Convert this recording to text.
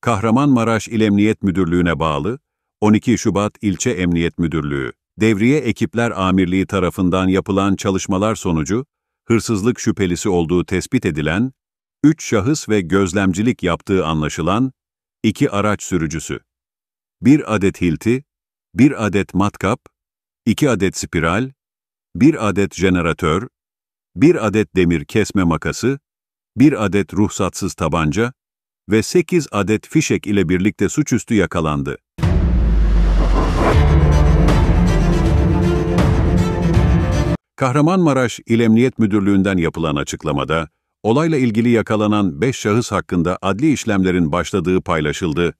Kahramanmaraş İl Emniyet Müdürlüğü'ne bağlı 12 Şubat İlçe Emniyet Müdürlüğü, Devriye Ekipler Amirliği tarafından yapılan çalışmalar sonucu, hırsızlık şüphelisi olduğu tespit edilen, 3 şahıs ve gözlemcilik yaptığı anlaşılan, 2 araç sürücüsü, 1 adet hilti, 1 adet matkap, 2 adet spiral, 1 adet jeneratör, bir adet demir kesme makası, bir adet ruhsatsız tabanca ve 8 adet fişek ile birlikte suçüstü yakalandı. Kahramanmaraş İl Emniyet Müdürlüğü'nden yapılan açıklamada, olayla ilgili yakalanan 5 şahıs hakkında adli işlemlerin başladığı paylaşıldı.